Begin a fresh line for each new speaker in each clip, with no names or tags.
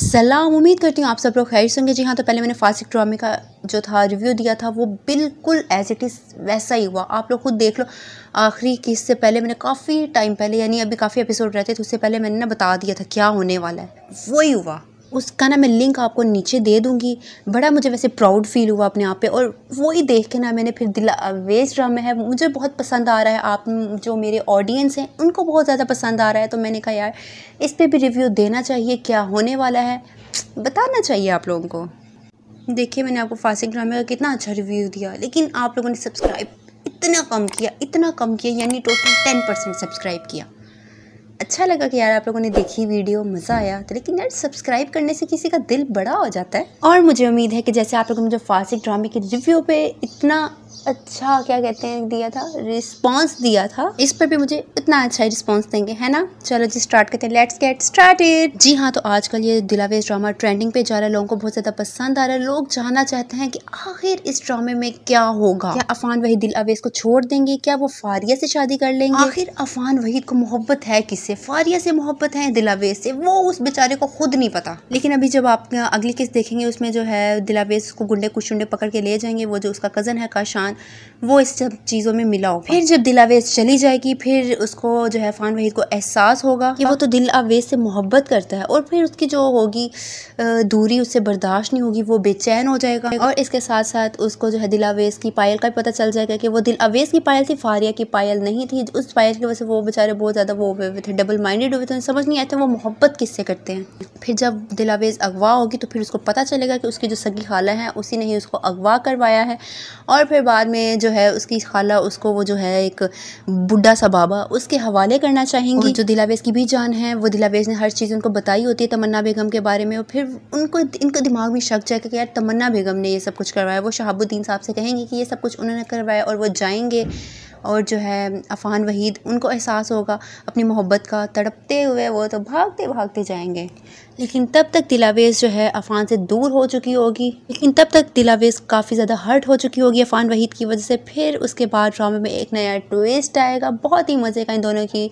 सलाम उम्मीद करती हूँ आप सब लोग खैर होंगे जी हाँ तो पहले मैंने फास्ट ड्रामे का जो था रिव्यू दिया था वो बिल्कुल एज इट इज़ वैसा ही हुआ आप लोग खुद देख लो आखिरी किस से पहले मैंने काफ़ी टाइम पहले यानी अभी काफ़ी एपिसोड रहते थे तो उससे पहले मैंने ना बता दिया था क्या होने वाला है वही हुआ उसका ना मैं लिंक आपको नीचे दे दूँगी बड़ा मुझे वैसे प्राउड फील हुआ अपने आप पे और वो ही देख के ना मैंने फिर दिल अवेज ड्रामे है मुझे बहुत पसंद आ रहा है आप जो मेरे ऑडियंस हैं उनको बहुत ज़्यादा पसंद आ रहा है तो मैंने कहा यार इस पर भी रिव्यू देना चाहिए क्या होने वाला है बताना चाहिए आप लोगों को देखिए मैंने आपको फासिक ड्रामे का कितना अच्छा रिव्यू दिया लेकिन आप लोगों ने सब्सक्राइब इतना कम किया इतना कम किया यानी टोटल टेन परसेंट सब्सक्राइब किया अच्छा लगा कि यार आप लोगों ने देखी वीडियो मज़ा आया तो लेकिन यार सब्सक्राइब करने से किसी का दिल बड़ा हो जाता है और मुझे उम्मीद है कि जैसे आप लोगों ने जो फासिक ड्रामे के रिव्यू पे इतना अच्छा क्या कहते हैं दिया था रिस्पांस दिया था इस पर भी मुझे इतना अच्छा रिस्पांस देंगे है ना चलो जी स्टार्ट करते हैं लेट्स गेट स्टार्टेड जी हाँ तो आजकल ये दिलावेज ड्रामा ट्रेंडिंग पे जा रहा है लोगों को बहुत ज़्यादा पसंद आ रहा है लोग जानना चाहते हैं कि आखिर इस ड्रामे में क्या होगा क्या अफान वही दिलावेज को छोड़ देंगे क्या वो फारिया से शादी कर लेंगे आखिर अफान वहीद को मोहब्बत है किसे से फारिया से मोहब्बत है दिलावेज से वो उस बेचारे को खुद नहीं पता लेकिन अभी जब आप अगली किस्त देखेंगे उसमें जो है दिलावेज को गुंडे कुशुंडे पकड़ के ले जाएंगे वो जो उसका कज़न है काशान वो इस सब चीज़ों में मिला होगा फिर जब दिलावेज चली जाएगी फिर उसको जो है फान वहीद को एहसास होगा कि वो तो दिलावेज से मोहब्बत करता है और फिर उसकी जो होगी दूरी उससे बर्दाश्त नहीं होगी वो बेचैन हो जाएगा और इसके साथ साथ उसको जो है दिलावेज की पायल का पता चल जाएगा कि वो दिलावेज की पायल थी फारिया की पायल नहीं थी उस पायल की वजह से वो बेचारे बहुत ज़्यादा वो हुए थे फिर डबल माइंडेड हुए तो उन्हें समझ नहीं आता वो मोहब्बत किससे करते हैं फिर जब दिलावेज़ अगवा होगी तो फिर उसको पता चलेगा कि उसकी जो सगी खाला है उसी ने ही उसको अगवा करवाया है और फिर बाद में जो है उसकी खाला उसको वो जो है एक बुढ़ा सा बाबा उसके हवाले करना चाहेंगी जो दिलावेज़ की भी जान है वो दिलावेज़ ने हर चीज़ उनको बताई होती है तमन्ना बेगम के बारे में और फिर उनको इनके दिमाग में शक जाएगा कि यार तमन्ना बेगम ने ये सब कुछ करवाया वो शहाबुद्दीन साहब से कहेंगे कि ये सब कुछ उन्होंने करवाया और वो जाएंगे और जो है अफ़ान वहीद उनको एहसास होगा अपनी मोहब्बत का तड़पते हुए वो तो भागते भागते जाएंगे लेकिन तब तक दिलावेज़ जो है अफ़ान से दूर हो चुकी होगी लेकिन तब तक दिलावेज़ काफ़ी ज़्यादा हर्ट हो चुकी होगी अफ़ान वहीद की वजह से फिर उसके बाद ड्रामे में एक नया ट्विस्ट आएगा बहुत ही मज़े का इन दोनों की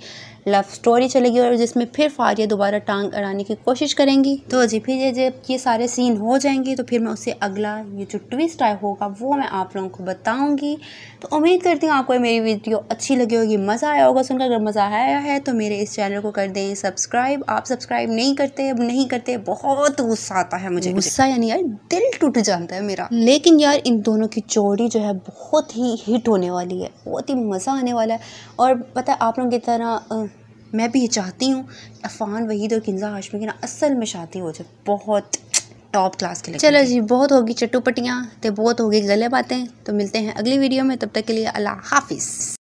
लव स्टोरी चलेगी और जिसमें फिर फारिया दोबारा टांग अड़ाने की कोशिश करेंगी तो जी फिर जब ये सारे सीन हो जाएंगे तो फिर मैं उससे अगला ये जो ट्विस्ट आया होगा वो मैं आप लोगों को बताऊँगी तो उम्मीद करती हूँ आपको मेरी वीडियो अच्छी लगी होगी मज़ा आया होगा सुनकर अगर मज़ा आया है तो मेरे इस चैनल को कर दें सब्सक्राइब आप सब्सक्राइब नहीं करते अब नहीं करते बहुत गुस्सा आता है मुझे गुस्सा यानी यार दिल टूट जाता है मेरा लेकिन यार इन दोनों की जोड़ी जो है बहुत ही हिट होने वाली है बहुत ही मज़ा आने वाला है और पता है आप लोगों की तरह मैं भी ये चाहती हूँ अफ़ान वहीद और किन्जा हाशमी की ना असल में शादी हो जाए बहुत टॉप क्लास के लिए चलो जी बहुत होगी चट्टू तो बहुत होगी गले बातें तो मिलते हैं अगली वीडियो में तब तक के लिए अल्लाह हाफिज़